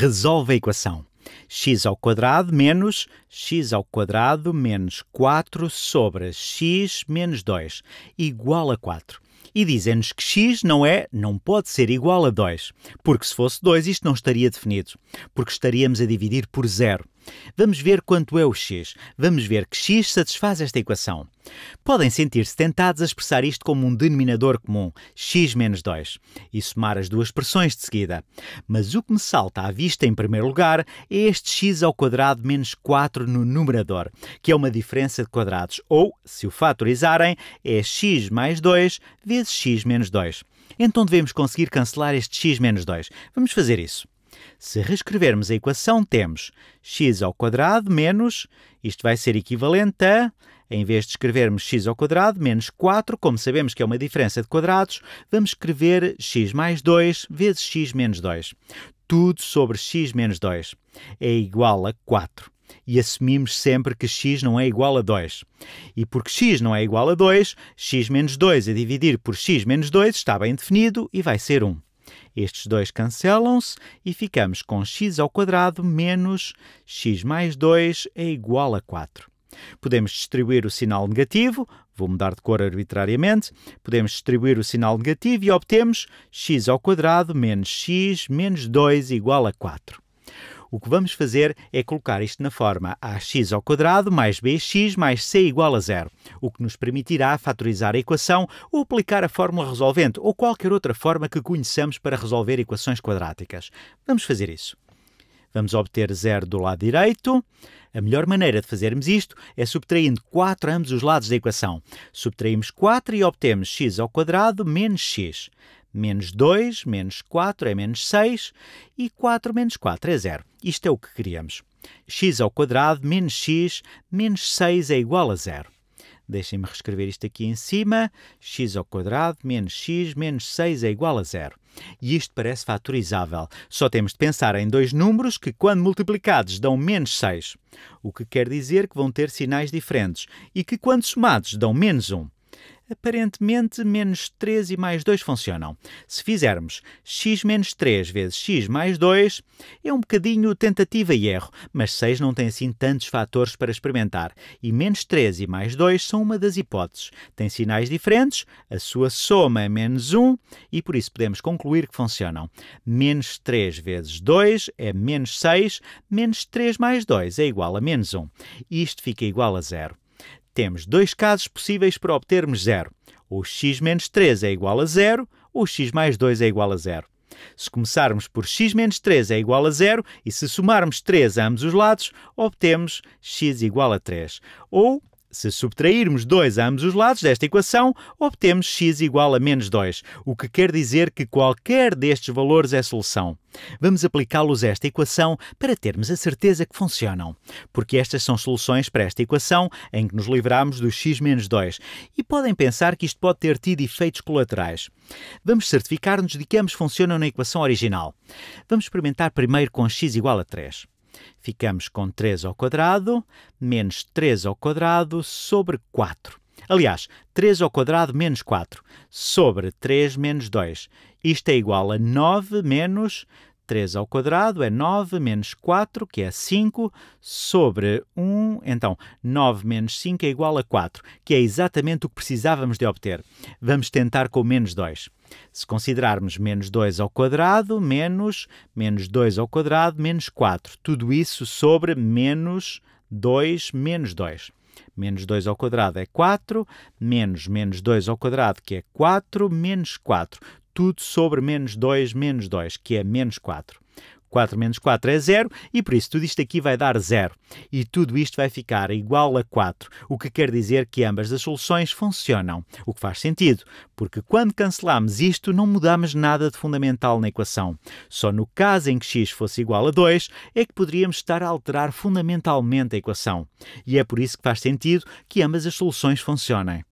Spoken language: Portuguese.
resolve a equação x ao quadrado menos x ao quadrado menos 4 sobre x menos 2 igual a 4. E dizem-nos que x não é, não pode ser igual a 2, porque se fosse 2 isto não estaria definido, porque estaríamos a dividir por zero. Vamos ver quanto é o x. Vamos ver que x satisfaz esta equação. Podem sentir-se tentados a expressar isto como um denominador comum, x menos 2, e somar as duas expressões de seguida. Mas o que me salta à vista em primeiro lugar é este x ao quadrado menos 4 no numerador, que é uma diferença de quadrados, ou, se o fatorizarem, é x mais 2 vezes x menos 2. Então devemos conseguir cancelar este x menos 2. Vamos fazer isso. Se reescrevermos a equação, temos x ao quadrado menos, isto vai ser equivalente a, em vez de escrevermos x ao quadrado menos 4, como sabemos que é uma diferença de quadrados, vamos escrever x mais 2 vezes x menos 2. Tudo sobre x menos 2 é igual a 4 e assumimos sempre que x não é igual a 2. E porque x não é igual a 2, x menos 2 a dividir por x menos 2 está bem definido e vai ser 1. Estes dois cancelam-se e ficamos com x ao quadrado menos x mais 2 é igual a 4. Podemos distribuir o sinal negativo, vou mudar de cor arbitrariamente, podemos distribuir o sinal negativo e obtemos x ao quadrado menos x menos 2 igual a 4. O que vamos fazer é colocar isto na forma ax ao quadrado mais bx mais c igual a zero, o que nos permitirá fatorizar a equação ou aplicar a fórmula resolvente ou qualquer outra forma que conheçamos para resolver equações quadráticas. Vamos fazer isso. Vamos obter zero do lado direito. A melhor maneira de fazermos isto é subtraindo 4 ambos os lados da equação. Subtraímos 4 e obtemos x ao quadrado menos x. Menos 2 menos 4 é menos 6 e 4 menos 4 é zero. Isto é o que queríamos. x ao quadrado menos x menos 6 é igual a zero. Deixem-me reescrever isto aqui em cima. x ao quadrado menos x menos 6 é igual a zero. E isto parece fatorizável. Só temos de pensar em dois números que, quando multiplicados, dão menos 6, o que quer dizer que vão ter sinais diferentes e que, quando somados, dão menos 1 aparentemente menos 3 e mais 2 funcionam. Se fizermos x menos 3 vezes x mais 2, é um bocadinho tentativa e erro, mas 6 não tem assim tantos fatores para experimentar, e menos 3 e mais 2 são uma das hipóteses. Tem sinais diferentes, a sua soma é menos 1, e por isso podemos concluir que funcionam. Menos 3 vezes 2 é menos 6, menos 3 mais 2 é igual a menos 1. Isto fica igual a zero. Temos dois casos possíveis para obtermos zero. Ou x menos 3 é igual a zero, ou x mais 2 é igual a zero. Se começarmos por x menos 3 é igual a zero e se somarmos 3 a ambos os lados, obtemos x igual a 3. Ou se subtrairmos 2 a ambos os lados desta equação, obtemos x igual a menos 2, o que quer dizer que qualquer destes valores é solução. Vamos aplicá-los a esta equação para termos a certeza que funcionam, porque estas são soluções para esta equação em que nos livramos do x menos 2, e podem pensar que isto pode ter tido efeitos colaterais. Vamos certificar-nos de que ambos funcionam na equação original. Vamos experimentar primeiro com x igual a 3. Ficamos com 3 ao quadrado menos 3 ao quadrado sobre 4. Aliás, 3 ao quadrado menos 4 sobre 3 menos 2. Isto é igual a 9 menos 3 ao quadrado é 9 menos 4, que é 5, sobre 1. Então, 9 menos 5 é igual a 4, que é exatamente o que precisávamos de obter. Vamos tentar com menos 2. Se considerarmos menos 2 ao quadrado, menos, menos 2 ao quadrado, menos 4. Tudo isso sobre menos 2 menos 2. Menos 2 ao quadrado é 4, menos menos 2 ao quadrado, que é 4, menos 4 tudo sobre menos 2 menos 2, que é menos 4. 4 menos 4 é 0 e por isso tudo isto aqui vai dar 0. E tudo isto vai ficar igual a 4, o que quer dizer que ambas as soluções funcionam, o que faz sentido, porque quando cancelamos isto não mudamos nada de fundamental na equação. Só no caso em que x fosse igual a 2 é que poderíamos estar a alterar fundamentalmente a equação. E é por isso que faz sentido que ambas as soluções funcionem.